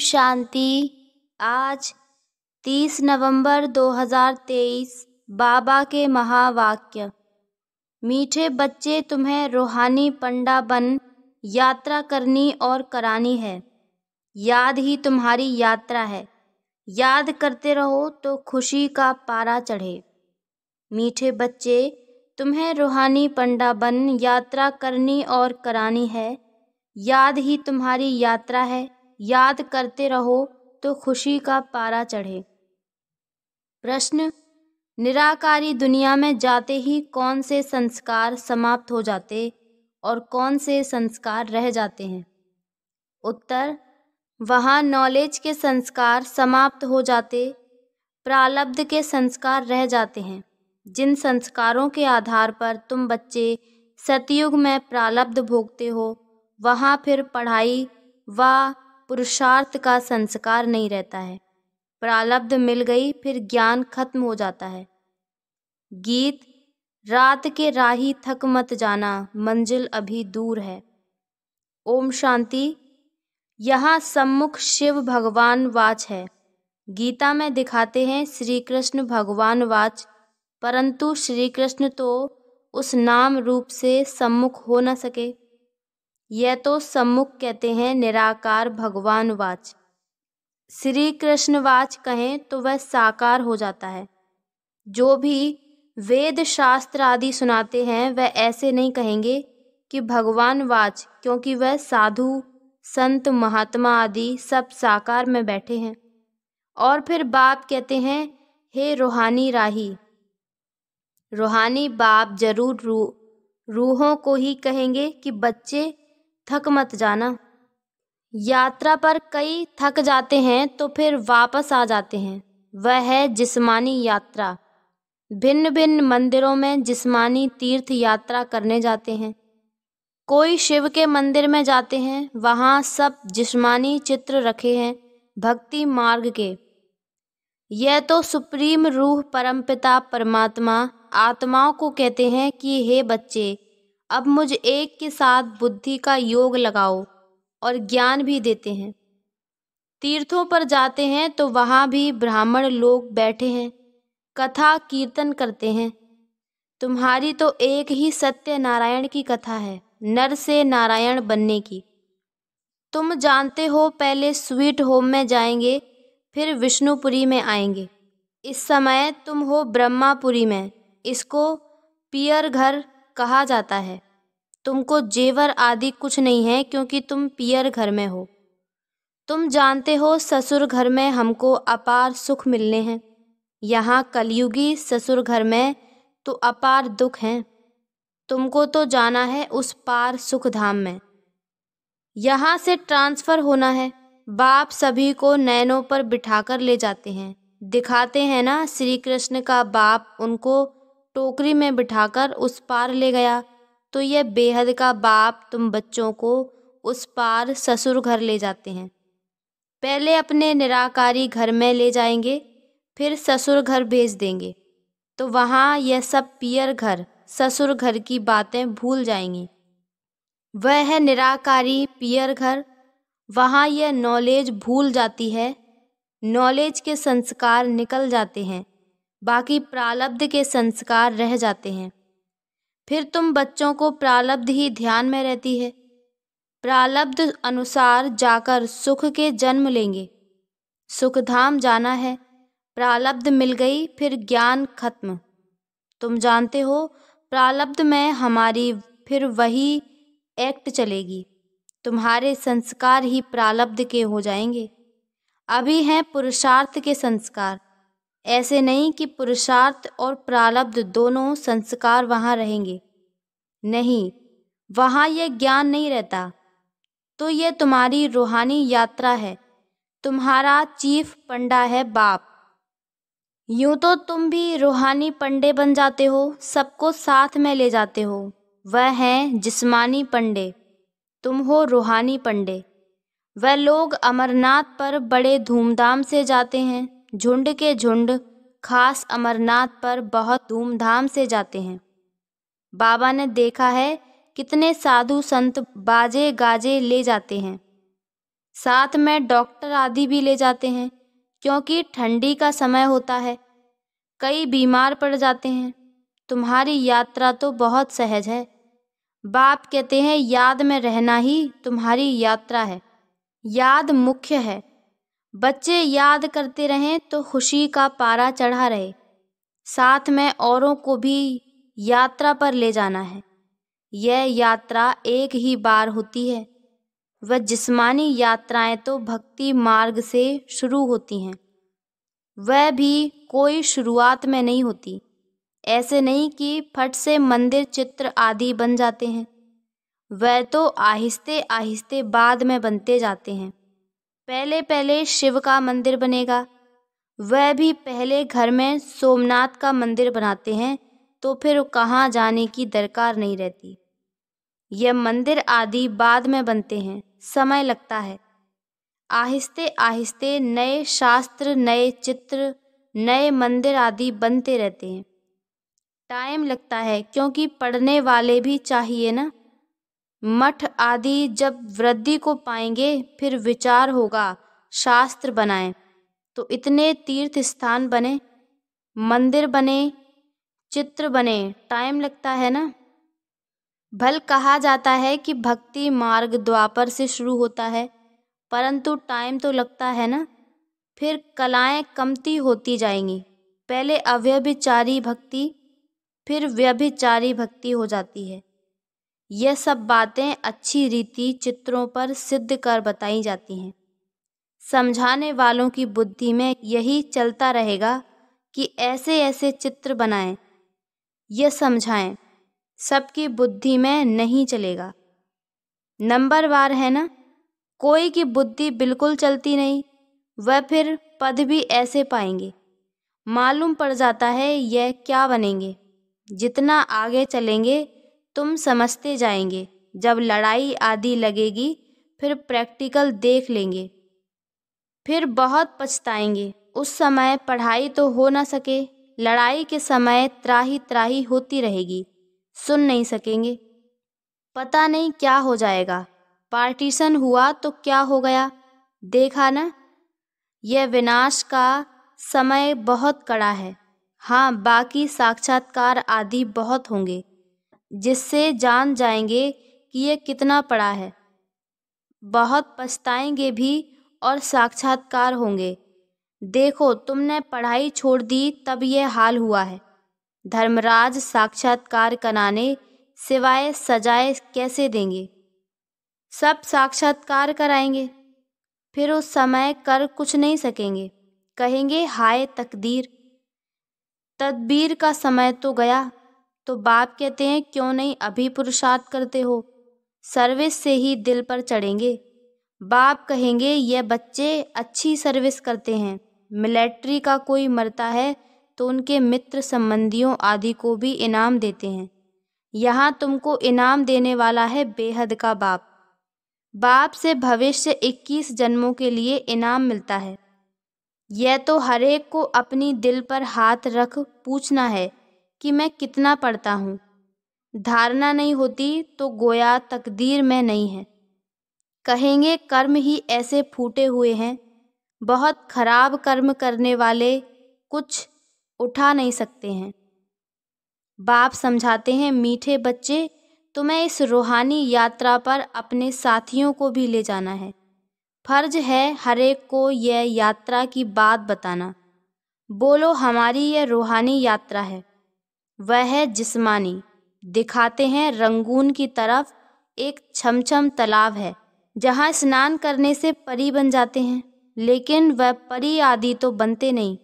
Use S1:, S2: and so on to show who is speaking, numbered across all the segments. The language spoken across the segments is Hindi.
S1: शांति आज 30 नवंबर 2023 बाबा के महावाक्य मीठे बच्चे तुम्हें रूहानी पंडा बन यात्रा करनी और करानी है याद ही तुम्हारी यात्रा है याद करते रहो तो खुशी का पारा चढ़े मीठे बच्चे तुम्हें रूहानी पंडा बन यात्रा करनी और करानी है याद ही तुम्हारी यात्रा है याद करते रहो तो खुशी का पारा चढ़े प्रश्न निराकारी दुनिया में जाते ही कौन से संस्कार समाप्त हो जाते और कौन से संस्कार रह जाते हैं उत्तर वहाँ नॉलेज के संस्कार समाप्त हो जाते प्रालब्ध के संस्कार रह जाते हैं जिन संस्कारों के आधार पर तुम बच्चे सतयुग में प्रालब्ध भोगते हो वहाँ फिर पढ़ाई व पुरुषार्थ का संस्कार नहीं रहता है प्रालब्ध मिल गई फिर ज्ञान खत्म हो जाता है गीत रात के राही थक मत जाना मंजिल अभी दूर है ओम शांति यहाँ सम्मुख शिव भगवान वाच है गीता में दिखाते हैं श्री कृष्ण भगवान वाच परंतु श्री कृष्ण तो उस नाम रूप से सम्मुख हो न सके यह तो सम्मुख कहते हैं निराकार भगवान वाच श्री कृष्णवाच कहें तो वह साकार हो जाता है जो भी वेद शास्त्र आदि सुनाते हैं वह ऐसे नहीं कहेंगे कि भगवान वाच क्योंकि वह साधु संत महात्मा आदि सब साकार में बैठे हैं और फिर बाप कहते हैं हे रूहानी राही रूहानी बाप जरूर रू रूहों को ही कहेंगे कि बच्चे थक मत जाना यात्रा पर कई थक जाते हैं तो फिर वापस आ जाते हैं वह है जिस्मानी यात्रा भिन्न भिन्न मंदिरों में जिस्मानी तीर्थ यात्रा करने जाते हैं कोई शिव के मंदिर में जाते हैं वहाँ सब जिस्मानी चित्र रखे हैं भक्ति मार्ग के यह तो सुप्रीम रूह परमपिता परमात्मा आत्माओं को कहते हैं कि हे बच्चे अब मुझ एक के साथ बुद्धि का योग लगाओ और ज्ञान भी देते हैं तीर्थों पर जाते हैं तो वहाँ भी ब्राह्मण लोग बैठे हैं कथा कीर्तन करते हैं तुम्हारी तो एक ही सत्य नारायण की कथा है नर से नारायण बनने की तुम जानते हो पहले स्वीट होम में जाएंगे फिर विष्णुपुरी में आएंगे इस समय तुम हो ब्रह्मापुरी में इसको पियर घर कहा जाता है तुमको जेवर आदि कुछ नहीं है क्योंकि तुम पियर घर में हो तुम जानते हो ससुर घर में हमको अपार सुख मिलने हैं यहाँ कलयुगी ससुर घर में तो अपार दुख हैं तुमको तो जाना है उस पार सुख धाम में यहाँ से ट्रांसफ़र होना है बाप सभी को नैनों पर बिठाकर ले जाते हैं दिखाते हैं ना श्री कृष्ण का बाप उनको टोकरी में बिठाकर उस पार ले गया तो यह बेहद का बाप तुम बच्चों को उस पार ससुर घर ले जाते हैं पहले अपने निराकारी घर में ले जाएंगे फिर ससुर घर भेज देंगे तो वहाँ यह सब पियर घर ससुर घर की बातें भूल जाएंगी वह है निराकारी पियर घर वहाँ यह नॉलेज भूल जाती है नॉलेज के संस्कार निकल जाते हैं बाकी प्रालब्ध के संस्कार रह जाते हैं फिर तुम बच्चों को प्रालब्ध ही ध्यान में रहती है प्रालब्ध अनुसार जाकर सुख के जन्म लेंगे सुखधाम जाना है प्रालब्ध मिल गई फिर ज्ञान खत्म तुम जानते हो प्रालब्ध में हमारी फिर वही एक्ट चलेगी तुम्हारे संस्कार ही प्रालब्ध के हो जाएंगे अभी हैं पुरुषार्थ के संस्कार ऐसे नहीं कि पुरुषार्थ और प्रारब्ध दोनों संस्कार वहाँ रहेंगे नहीं वहाँ यह ज्ञान नहीं रहता तो ये तुम्हारी रूहानी यात्रा है तुम्हारा चीफ पंडा है बाप यूं तो तुम भी रूहानी पंडे बन जाते हो सबको साथ में ले जाते हो वह हैं जिस्मानी पंडे तुम हो रूहानी पंडे वह लोग अमरनाथ पर बड़े धूमधाम से जाते हैं झुंड के झुंड खास अमरनाथ पर बहुत धूमधाम से जाते हैं बाबा ने देखा है कितने साधु संत बाजे गाजे ले जाते हैं साथ में डॉक्टर आदि भी ले जाते हैं क्योंकि ठंडी का समय होता है कई बीमार पड़ जाते हैं तुम्हारी यात्रा तो बहुत सहज है बाप कहते हैं याद में रहना ही तुम्हारी यात्रा है याद मुख्य है बच्चे याद करते रहें तो खुशी का पारा चढ़ा रहे साथ में औरों को भी यात्रा पर ले जाना है यह यात्रा एक ही बार होती है वह जिस्मानी यात्राएं तो भक्ति मार्ग से शुरू होती हैं वह भी कोई शुरुआत में नहीं होती ऐसे नहीं कि फट से मंदिर चित्र आदि बन जाते हैं वह तो आहिस्ते आहिस्ते बाद में बनते जाते हैं पहले पहले शिव का मंदिर बनेगा वह भी पहले घर में सोमनाथ का मंदिर बनाते हैं तो फिर कहाँ जाने की दरकार नहीं रहती यह मंदिर आदि बाद में बनते हैं समय लगता है आहिस्ते आहिस्ते नए शास्त्र नए चित्र नए मंदिर आदि बनते रहते हैं टाइम लगता है क्योंकि पढ़ने वाले भी चाहिए ना मठ आदि जब वृद्धि को पाएंगे फिर विचार होगा शास्त्र बनाए तो इतने तीर्थ स्थान बने मंदिर बने चित्र बने टाइम लगता है ना भल कहा जाता है कि भक्ति मार्ग द्वापर से शुरू होता है परंतु टाइम तो लगता है ना फिर कलाएं कमती होती जाएंगी पहले अव्यभिचारी भक्ति फिर व्यभिचारी भक्ति हो जाती है यह सब बातें अच्छी रीति चित्रों पर सिद्ध कर बताई जाती हैं समझाने वालों की बुद्धि में यही चलता रहेगा कि ऐसे ऐसे चित्र बनाएं यह समझाएं सबकी बुद्धि में नहीं चलेगा नंबर वार है ना कोई की बुद्धि बिल्कुल चलती नहीं वह फिर पद भी ऐसे पाएंगे मालूम पड़ जाता है यह क्या बनेंगे जितना आगे चलेंगे तुम समझते जाएंगे जब लड़ाई आदि लगेगी फिर प्रैक्टिकल देख लेंगे फिर बहुत पछताएंगे उस समय पढ़ाई तो हो ना सके लड़ाई के समय त्राही त्राही होती रहेगी सुन नहीं सकेंगे पता नहीं क्या हो जाएगा पार्टीशन हुआ तो क्या हो गया देखा ना यह विनाश का समय बहुत कड़ा है हाँ बाकी साक्षात्कार आदि बहुत होंगे जिससे जान जाएंगे कि ये कितना पड़ा है बहुत पछताएंगे भी और साक्षात्कार होंगे देखो तुमने पढ़ाई छोड़ दी तब ये हाल हुआ है धर्मराज साक्षात्कार कराने सिवाय सजाए कैसे देंगे सब साक्षात्कार कराएंगे फिर उस समय कर कुछ नहीं सकेंगे कहेंगे हाय तकदीर तदबीर का समय तो गया तो बाप कहते हैं क्यों नहीं अभी पुरुषार्थ करते हो सर्विस से ही दिल पर चढ़ेंगे बाप कहेंगे ये बच्चे अच्छी सर्विस करते हैं मिलिट्री का कोई मरता है तो उनके मित्र संबंधियों आदि को भी इनाम देते हैं यहाँ तुमको इनाम देने वाला है बेहद का बाप बाप से भविष्य 21 जन्मों के लिए इनाम मिलता है यह तो हरेक को अपनी दिल पर हाथ रख पूछना है कि मैं कितना पढ़ता हूँ धारणा नहीं होती तो गोया तकदीर में नहीं है कहेंगे कर्म ही ऐसे फूटे हुए हैं बहुत खराब कर्म करने वाले कुछ उठा नहीं सकते हैं बाप समझाते हैं मीठे बच्चे तुम्हें इस रूहानी यात्रा पर अपने साथियों को भी ले जाना है फर्ज है हर एक को यह यात्रा की बात बताना बोलो हमारी यह रूहानी यात्रा है वह है जिस्मानी दिखाते हैं रंगून की तरफ एक छमछम तालाब है जहाँ स्नान करने से परी बन जाते हैं लेकिन वह परी आदि तो बनते नहीं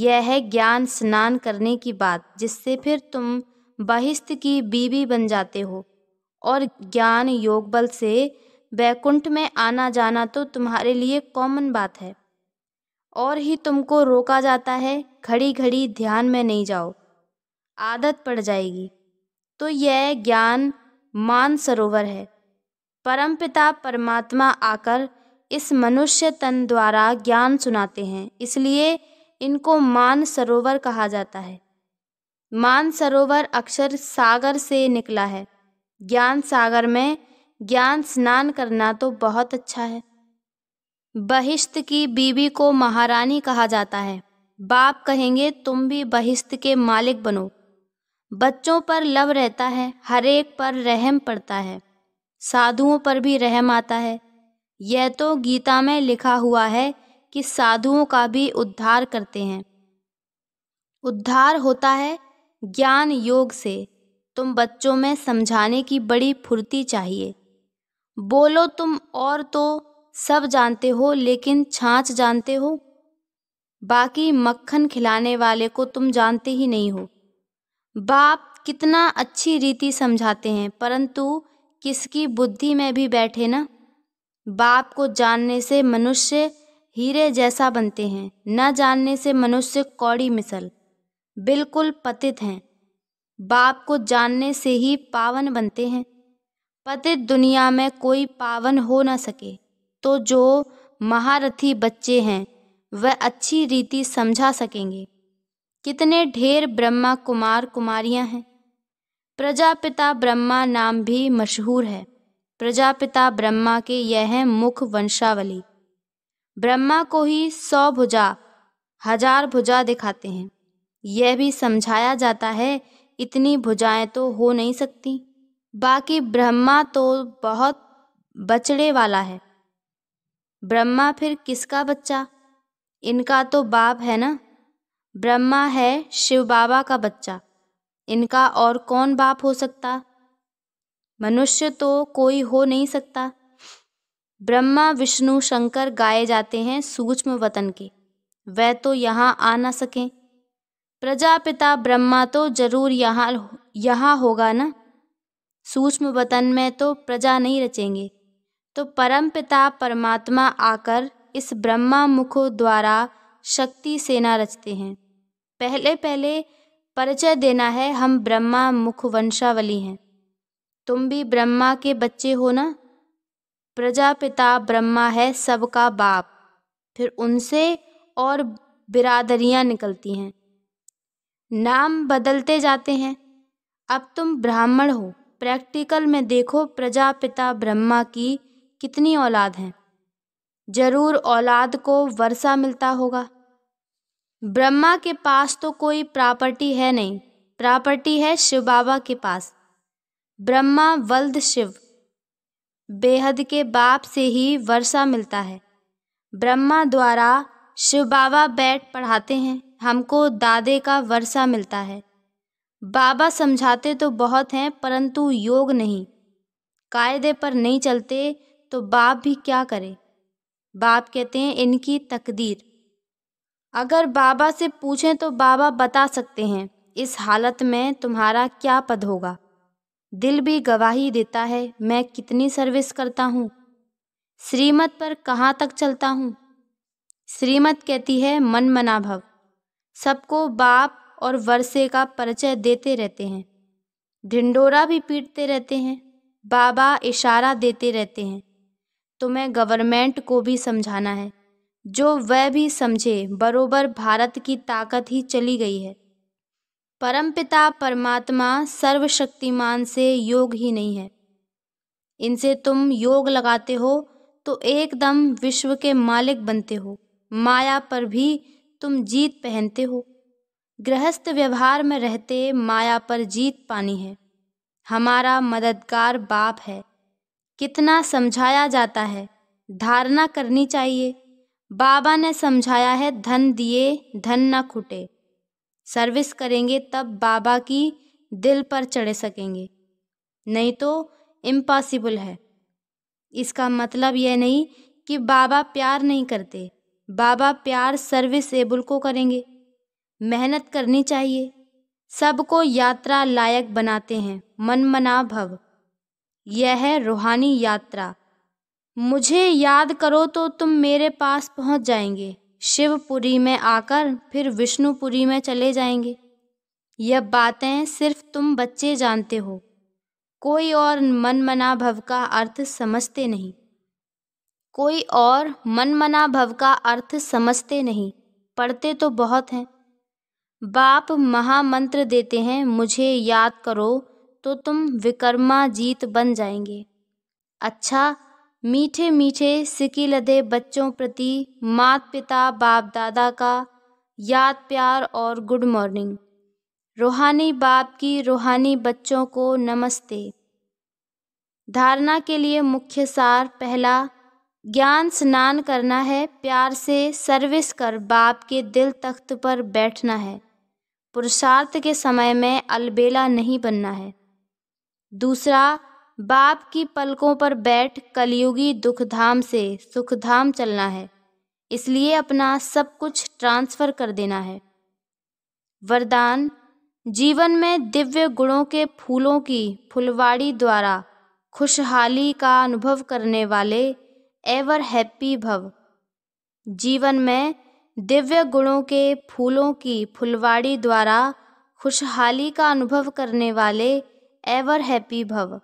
S1: यह है ज्ञान स्नान करने की बात जिससे फिर तुम बहिस्त की बीवी बन जाते हो और ज्ञान योग बल से वैकुंठ में आना जाना तो तुम्हारे लिए कॉमन बात है और ही तुमको रोका जाता है घड़ी घड़ी ध्यान में नहीं जाओ आदत पड़ जाएगी तो यह ज्ञान मान सरोवर है परमपिता परमात्मा आकर इस मनुष्य तन द्वारा ज्ञान सुनाते हैं इसलिए इनको मान सरोवर कहा जाता है मान सरोवर अक्षर सागर से निकला है ज्ञान सागर में ज्ञान स्नान करना तो बहुत अच्छा है बहिश्त की बीवी को महारानी कहा जाता है बाप कहेंगे तुम भी बहिश्त के मालिक बनो बच्चों पर लव रहता है हर एक पर रहम पड़ता है साधुओं पर भी रहम आता है यह तो गीता में लिखा हुआ है कि साधुओं का भी उद्धार करते हैं उद्धार होता है ज्ञान योग से तुम बच्चों में समझाने की बड़ी फुर्ती चाहिए बोलो तुम और तो सब जानते हो लेकिन छाँच जानते हो बाकी मक्खन खिलाने वाले को तुम जानते ही नहीं हो बाप कितना अच्छी रीति समझाते हैं परंतु किसकी बुद्धि में भी बैठे ना बाप को जानने से मनुष्य हीरे जैसा बनते हैं न जानने से मनुष्य कौड़ी मिसल बिल्कुल पतित हैं बाप को जानने से ही पावन बनते हैं पतित दुनिया में कोई पावन हो ना सके तो जो महारथी बच्चे हैं वह अच्छी रीति समझा सकेंगे कितने ढेर ब्रह्मा कुमार कुमारियां हैं प्रजापिता ब्रह्मा नाम भी मशहूर है प्रजापिता ब्रह्मा के यह मुख वंशावली ब्रह्मा को ही सौ भुजा हजार भुजा दिखाते हैं यह भी समझाया जाता है इतनी भुजाएं तो हो नहीं सकती बाकी ब्रह्मा तो बहुत बचड़े वाला है ब्रह्मा फिर किसका बच्चा इनका तो बाप है ना ब्रह्मा है शिव बाबा का बच्चा इनका और कौन बाप हो सकता मनुष्य तो कोई हो नहीं सकता ब्रह्मा विष्णु शंकर गाए जाते हैं सूक्ष्म वतन के वह तो यहाँ आ ना सकें प्रजापिता ब्रह्मा तो जरूर यहाँ यहाँ होगा ना सूक्ष्म वतन में तो प्रजा नहीं रचेंगे तो परम पिता परमात्मा आकर इस ब्रह्मा मुखो द्वारा शक्ति सेना रचते हैं पहले पहले परिचय देना है हम ब्रह्मा मुख वंशावली हैं तुम भी ब्रह्मा के बच्चे हो ना प्रजापिता ब्रह्मा है सबका बाप फिर उनसे और बिरादरियां निकलती हैं नाम बदलते जाते हैं अब तुम ब्राह्मण हो प्रैक्टिकल में देखो प्रजापिता ब्रह्मा की कितनी औलाद हैं ज़रूर औलाद को वर्षा मिलता होगा ब्रह्मा के पास तो कोई प्रॉपर्टी है नहीं प्रॉपर्टी है शिव बाबा के पास ब्रह्मा वल्द शिव बेहद के बाप से ही वर्षा मिलता है ब्रह्मा द्वारा शिव बाबा बैठ पढ़ाते हैं हमको दादे का वर्षा मिलता है बाबा समझाते तो बहुत हैं परंतु योग नहीं कायदे पर नहीं चलते तो बाप भी क्या करे बाप कहते हैं इनकी तकदीर अगर बाबा से पूछें तो बाबा बता सकते हैं इस हालत में तुम्हारा क्या पद होगा दिल भी गवाही देता है मैं कितनी सर्विस करता हूँ श्रीमत पर कहाँ तक चलता हूँ श्रीमत कहती है मन मना भव सबको बाप और वर्षे का परिचय देते रहते हैं ढिंडोरा भी पीटते रहते हैं बाबा इशारा देते रहते हैं तुम्हें गवर्नमेंट को भी समझाना है जो वह भी समझे बरोबर भारत की ताकत ही चली गई है परमपिता परमात्मा सर्वशक्तिमान से योग ही नहीं है इनसे तुम योग लगाते हो तो एकदम विश्व के मालिक बनते हो माया पर भी तुम जीत पहनते हो गृहस्थ व्यवहार में रहते माया पर जीत पानी है हमारा मददगार बाप है कितना समझाया जाता है धारणा करनी चाहिए बाबा ने समझाया है धन दिए धन ना खुटे सर्विस करेंगे तब बाबा की दिल पर चढ़ सकेंगे नहीं तो इम्पॉसिबल है इसका मतलब यह नहीं कि बाबा प्यार नहीं करते बाबा प्यार सर्विस एबल को करेंगे मेहनत करनी चाहिए सबको यात्रा लायक बनाते हैं मन मना भव यह है रूहानी यात्रा मुझे याद करो तो तुम मेरे पास पहुँच जाएंगे शिवपुरी में आकर फिर विष्णुपुरी में चले जाएंगे यह बातें सिर्फ तुम बच्चे जानते हो कोई और मनमना भव का अर्थ समझते नहीं कोई और मनमना भव का अर्थ समझते नहीं पढ़ते तो बहुत हैं बाप महामंत्र देते हैं मुझे याद करो तो तुम विकर्मा जीत बन जाएंगे अच्छा मीठे मीठे सिकी लदे बच्चों प्रति मात पिता बाप दादा का याद प्यार और गुड मॉर्निंग रूहानी बाप की रूहानी बच्चों को नमस्ते धारणा के लिए मुख्य सार पहला ज्ञान स्नान करना है प्यार से सर्विस कर बाप के दिल तख्त पर बैठना है पुरुषार्थ के समय में अलबेला नहीं बनना है दूसरा बाप की पलकों पर बैठ कलयुगी दुखधाम से सुखधाम चलना है इसलिए अपना सब कुछ ट्रांसफ़र कर देना है वरदान जीवन में दिव्य गुणों के फूलों की फुलवाड़ी द्वारा खुशहाली का अनुभव करने वाले एवर हैप्पी भव जीवन में दिव्य गुणों के फूलों की फुलवाड़ी द्वारा खुशहाली का अनुभव करने वाले एवर हैप्पी भव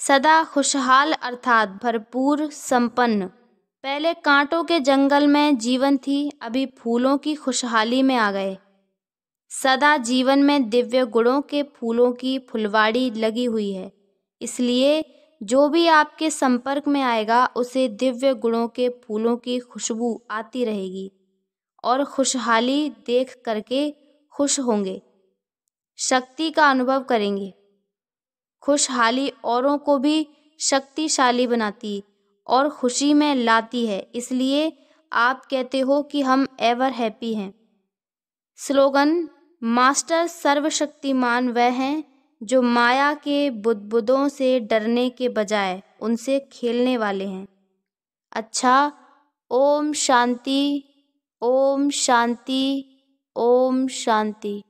S1: सदा खुशहाल अर्थात भरपूर संपन्न पहले कांटों के जंगल में जीवन थी अभी फूलों की खुशहाली में आ गए सदा जीवन में दिव्य गुणों के फूलों की फुलवाड़ी लगी हुई है इसलिए जो भी आपके संपर्क में आएगा उसे दिव्य गुणों के फूलों की खुशबू आती रहेगी और खुशहाली देख करके खुश होंगे शक्ति का अनुभव करेंगे खुशहाली औरों को भी शक्तिशाली बनाती और खुशी में लाती है इसलिए आप कहते हो कि हम एवर हैप्पी हैं स्लोगन मास्टर सर्वशक्तिमान वह हैं जो माया के बुदबुदों से डरने के बजाय उनसे खेलने वाले हैं अच्छा ओम शांति ओम शांति ओम शांति